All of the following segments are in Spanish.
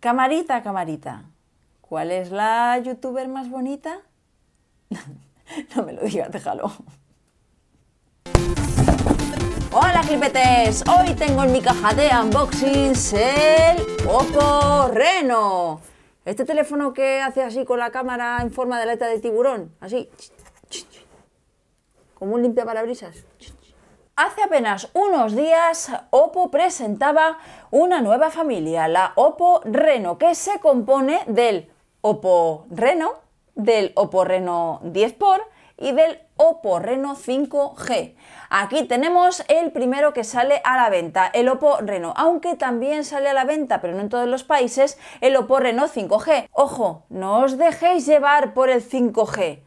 Camarita, camarita, ¿cuál es la youtuber más bonita? no me lo digas, déjalo. Hola clipetes, hoy tengo en mi caja de unboxing el Oppo Reno. Este teléfono que hace así con la cámara en forma de aleta de tiburón, así, como un limpia parabrisas. Hace apenas unos días, Oppo presentaba una nueva familia, la Oppo Reno, que se compone del Oppo Reno, del Oppo Reno 10x y del Oppo Reno 5G. Aquí tenemos el primero que sale a la venta, el Oppo Reno, aunque también sale a la venta, pero no en todos los países, el Oppo Reno 5G. Ojo, no os dejéis llevar por el 5G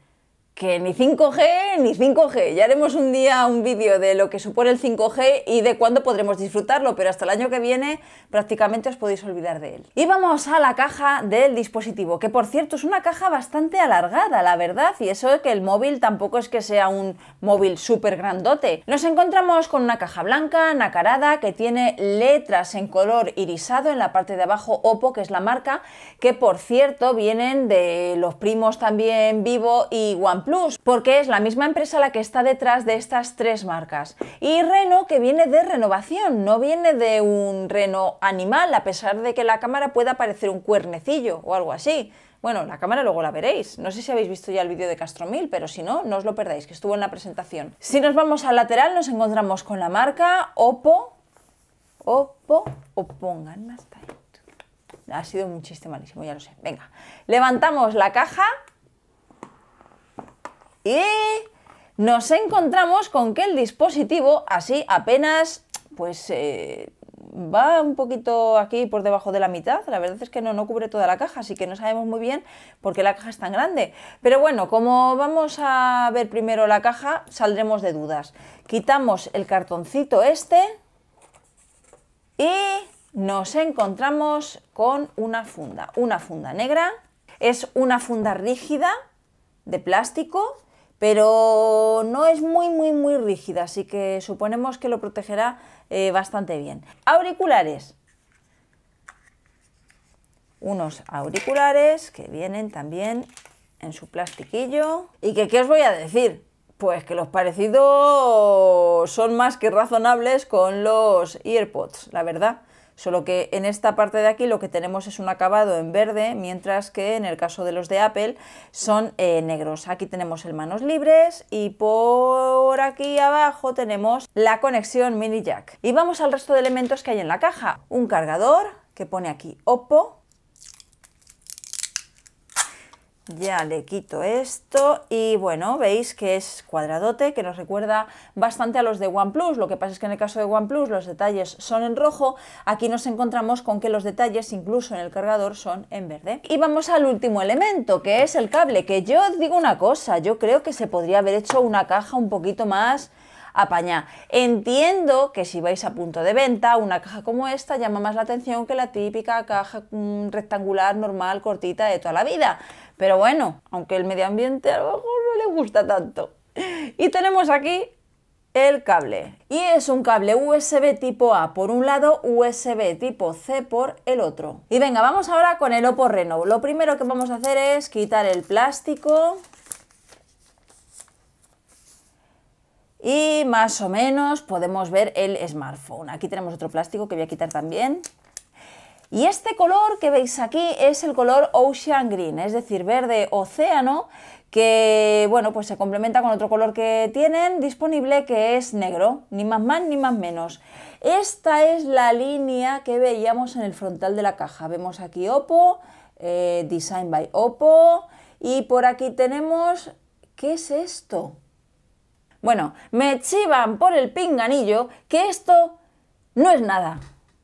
que ni 5G ni 5G. Ya haremos un día un vídeo de lo que supone el 5G y de cuándo podremos disfrutarlo, pero hasta el año que viene prácticamente os podéis olvidar de él. Y vamos a la caja del dispositivo, que por cierto es una caja bastante alargada, la verdad, y eso es que el móvil tampoco es que sea un móvil súper grandote. Nos encontramos con una caja blanca, nacarada, que tiene letras en color irisado en la parte de abajo, Oppo, que es la marca, que por cierto vienen de los primos también Vivo y OnePlus Plus, porque es la misma empresa la que está detrás de estas tres marcas. Y Reno, que viene de renovación, no viene de un reno animal, a pesar de que la cámara pueda parecer un cuernecillo o algo así. Bueno, la cámara luego la veréis. No sé si habéis visto ya el vídeo de Castromil, pero si no, no os lo perdáis, que estuvo en la presentación. Si nos vamos al lateral, nos encontramos con la marca Oppo. Oppo, o pongan más Ha sido un chiste malísimo, ya lo sé. Venga, levantamos la caja y nos encontramos con que el dispositivo así apenas pues eh, va un poquito aquí por debajo de la mitad, la verdad es que no, no cubre toda la caja, así que no sabemos muy bien por qué la caja es tan grande. Pero bueno, como vamos a ver primero la caja, saldremos de dudas. Quitamos el cartoncito este y nos encontramos con una funda, una funda negra, es una funda rígida de plástico, pero no es muy, muy, muy rígida, así que suponemos que lo protegerá eh, bastante bien. Auriculares. Unos auriculares que vienen también en su plastiquillo. ¿Y que qué os voy a decir? Pues que los parecidos son más que razonables con los EarPods, la verdad. Solo que en esta parte de aquí lo que tenemos es un acabado en verde, mientras que en el caso de los de Apple son eh, negros. Aquí tenemos el manos libres y por aquí abajo tenemos la conexión mini jack. Y vamos al resto de elementos que hay en la caja. Un cargador que pone aquí Oppo, ya le quito esto y bueno, veis que es cuadradote, que nos recuerda bastante a los de OnePlus, lo que pasa es que en el caso de OnePlus los detalles son en rojo, aquí nos encontramos con que los detalles incluso en el cargador son en verde. Y vamos al último elemento, que es el cable, que yo digo una cosa, yo creo que se podría haber hecho una caja un poquito más apañá. Entiendo que si vais a punto de venta, una caja como esta llama más la atención que la típica caja mm, rectangular, normal, cortita de toda la vida. Pero bueno, aunque el medio ambiente a lo mejor no le gusta tanto. Y tenemos aquí el cable. Y es un cable USB tipo A por un lado, USB tipo C por el otro. Y venga, vamos ahora con el Oppo Reno. Lo primero que vamos a hacer es quitar el plástico y más o menos podemos ver el smartphone. Aquí tenemos otro plástico que voy a quitar también. Y este color que veis aquí es el color Ocean Green, es decir, verde océano, que bueno, pues se complementa con otro color que tienen disponible que es negro, ni más más ni más menos. Esta es la línea que veíamos en el frontal de la caja. Vemos aquí Oppo, eh, Design by Oppo y por aquí tenemos, ¿qué es esto? Bueno, me chivan por el pinganillo que esto no es nada.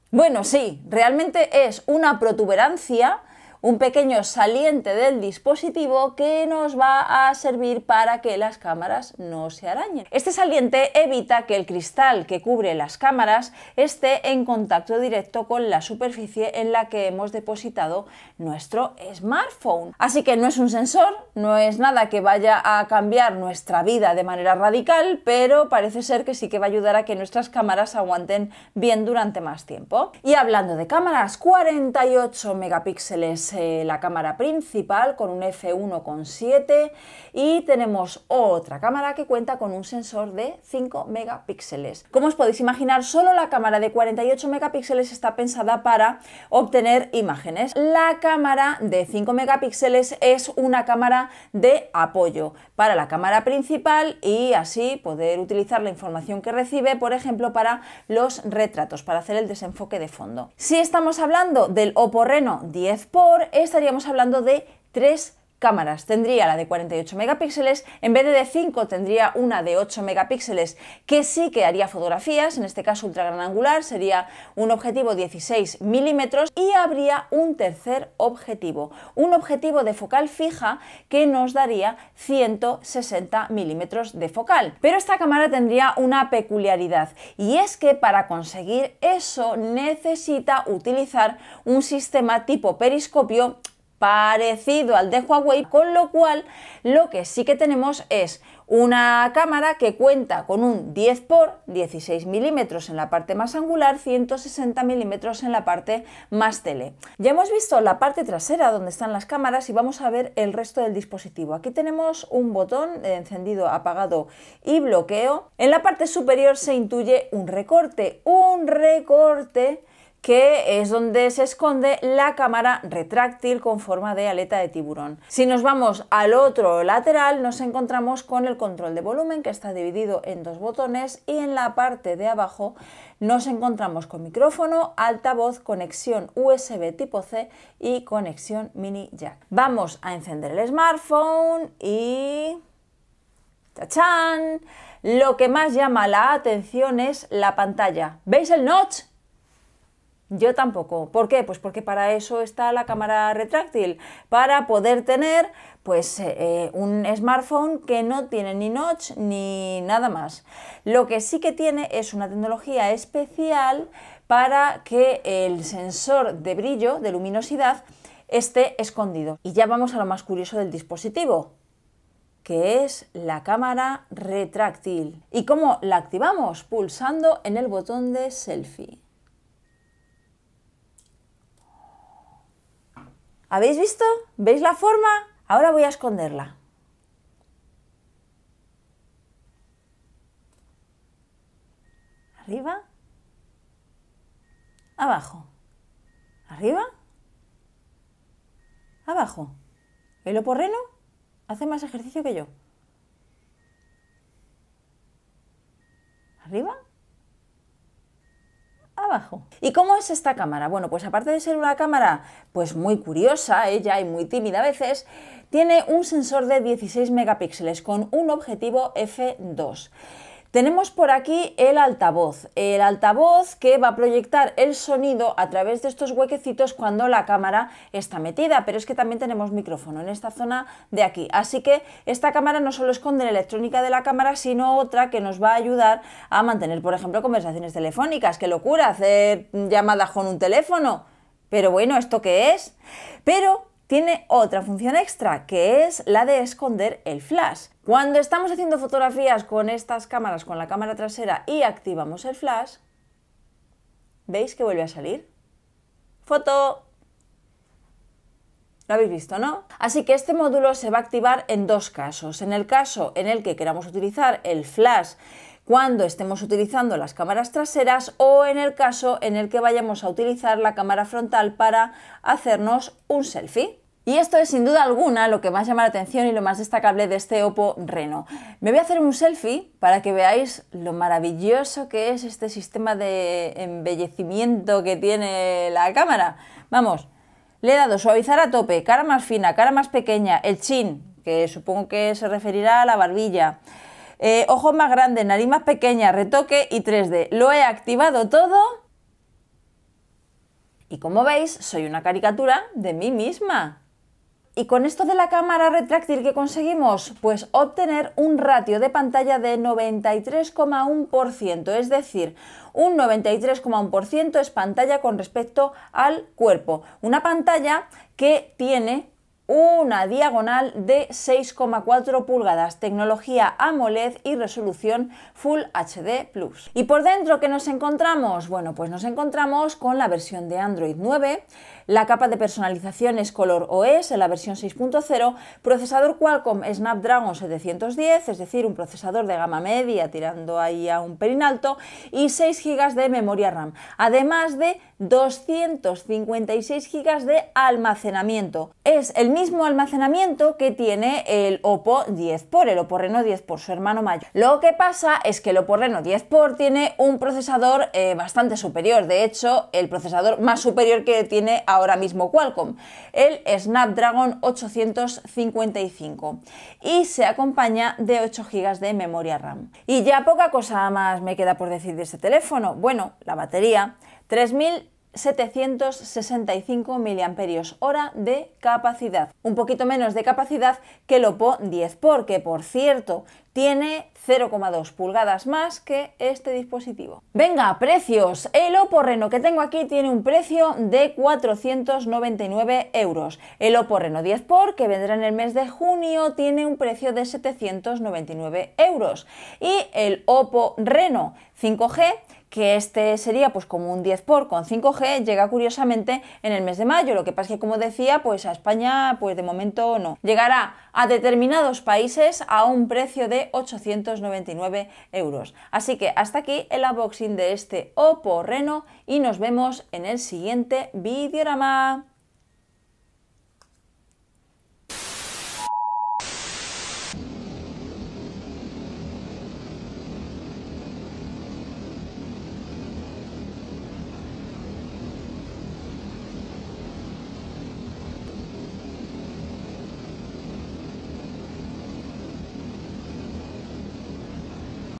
Bueno, sí, realmente es una protuberancia un pequeño saliente del dispositivo que nos va a servir para que las cámaras no se arañen. Este saliente evita que el cristal que cubre las cámaras esté en contacto directo con la superficie en la que hemos depositado nuestro smartphone. Así que no es un sensor, no es nada que vaya a cambiar nuestra vida de manera radical, pero parece ser que sí que va a ayudar a que nuestras cámaras aguanten bien durante más tiempo. Y hablando de cámaras, 48 megapíxeles eh, la cámara principal con un f1.7 y tenemos otra cámara que cuenta con un sensor de 5 megapíxeles. Como os podéis imaginar, solo la cámara de 48 megapíxeles está pensada para obtener imágenes. La cámara de 5 megapíxeles es una cámara de apoyo para la cámara principal y así poder utilizar la información que recibe, por ejemplo, para los retratos, para hacer el desenfoque de fondo. Si estamos hablando del Oppo Reno 10 Pro estaríamos hablando de tres cámaras. Tendría la de 48 megapíxeles, en vez de 5 tendría una de 8 megapíxeles que sí que haría fotografías, en este caso ultra gran angular, sería un objetivo 16 milímetros y habría un tercer objetivo, un objetivo de focal fija que nos daría 160 milímetros de focal. Pero esta cámara tendría una peculiaridad y es que para conseguir eso necesita utilizar un sistema tipo periscopio parecido al de Huawei, con lo cual lo que sí que tenemos es una cámara que cuenta con un 10x 16 milímetros en la parte más angular, 160 milímetros en la parte más tele. Ya hemos visto la parte trasera donde están las cámaras y vamos a ver el resto del dispositivo. Aquí tenemos un botón de encendido, apagado y bloqueo. En la parte superior se intuye un recorte, un recorte que es donde se esconde la cámara retráctil con forma de aleta de tiburón. Si nos vamos al otro lateral nos encontramos con el control de volumen que está dividido en dos botones y en la parte de abajo nos encontramos con micrófono, altavoz, conexión USB tipo C y conexión mini jack. Vamos a encender el smartphone y... ¡Tachán! Lo que más llama la atención es la pantalla. ¿Veis el notch? Yo tampoco. ¿Por qué? Pues porque para eso está la cámara retráctil, para poder tener pues eh, un smartphone que no tiene ni notch ni nada más. Lo que sí que tiene es una tecnología especial para que el sensor de brillo, de luminosidad, esté escondido. Y ya vamos a lo más curioso del dispositivo, que es la cámara retráctil. ¿Y cómo la activamos? Pulsando en el botón de selfie. ¿Habéis visto? ¿Veis la forma? Ahora voy a esconderla. Arriba. Abajo. Arriba. Abajo. El oporreno hace más ejercicio que yo. Arriba abajo. ¿Y cómo es esta cámara? Bueno, pues aparte de ser una cámara pues muy curiosa ella y muy tímida a veces, tiene un sensor de 16 megapíxeles con un objetivo f2. Tenemos por aquí el altavoz, el altavoz que va a proyectar el sonido a través de estos huequecitos cuando la cámara está metida, pero es que también tenemos micrófono en esta zona de aquí, así que esta cámara no solo esconde la electrónica de la cámara, sino otra que nos va a ayudar a mantener, por ejemplo, conversaciones telefónicas, qué locura, hacer llamadas con un teléfono, pero bueno, ¿esto qué es? Pero tiene otra función extra, que es la de esconder el flash. Cuando estamos haciendo fotografías con estas cámaras, con la cámara trasera y activamos el flash, ¿veis que vuelve a salir? ¡Foto! Lo habéis visto, ¿no? Así que este módulo se va a activar en dos casos. En el caso en el que queramos utilizar el flash cuando estemos utilizando las cámaras traseras o en el caso en el que vayamos a utilizar la cámara frontal para hacernos un selfie. Y esto es sin duda alguna lo que más llama la atención y lo más destacable de este Oppo Reno. Me voy a hacer un selfie para que veáis lo maravilloso que es este sistema de embellecimiento que tiene la cámara. Vamos, le he dado suavizar a tope, cara más fina, cara más pequeña, el chin, que supongo que se referirá a la barbilla. Eh, ojo ojos más grandes, nariz más pequeña, retoque y 3D. Lo he activado todo. Y como veis, soy una caricatura de mí misma. ¿Y con esto de la cámara retráctil que conseguimos? Pues obtener un ratio de pantalla de 93,1%, es decir, un 93,1% es pantalla con respecto al cuerpo. Una pantalla que tiene una diagonal de 6,4 pulgadas, tecnología AMOLED y resolución Full HD+. ¿Y por dentro qué nos encontramos? Bueno, pues nos encontramos con la versión de Android 9, la capa de personalización es color OS en la versión 6.0, procesador Qualcomm Snapdragon 710, es decir, un procesador de gama media tirando ahí a un pelín alto, y 6 GB de memoria RAM, además de 256 GB de almacenamiento. Es el mismo almacenamiento que tiene el Oppo 10 por el Oppo Reno 10 por su hermano mayor. Lo que pasa es que el Oppo Reno 10 por tiene un procesador eh, bastante superior, de hecho, el procesador más superior que tiene ahora ahora mismo Qualcomm, el Snapdragon 855 y se acompaña de 8 GB de memoria RAM. Y ya poca cosa más me queda por decir de este teléfono. Bueno, la batería, 3765 mAh de capacidad, un poquito menos de capacidad que el Oppo 10, porque por cierto, tiene 0,2 pulgadas más que este dispositivo. Venga, precios. El Oppo Reno que tengo aquí tiene un precio de 499 euros. El Oppo Reno 10 por que vendrá en el mes de junio, tiene un precio de 799 euros. Y el Oppo Reno 5G que este sería pues como un 10 por con 5G, llega curiosamente en el mes de mayo. Lo que pasa es que, como decía, pues a España, pues de momento no. Llegará a determinados países a un precio de 899 euros. Así que hasta aquí el unboxing de este Oppo Reno y nos vemos en el siguiente videorama.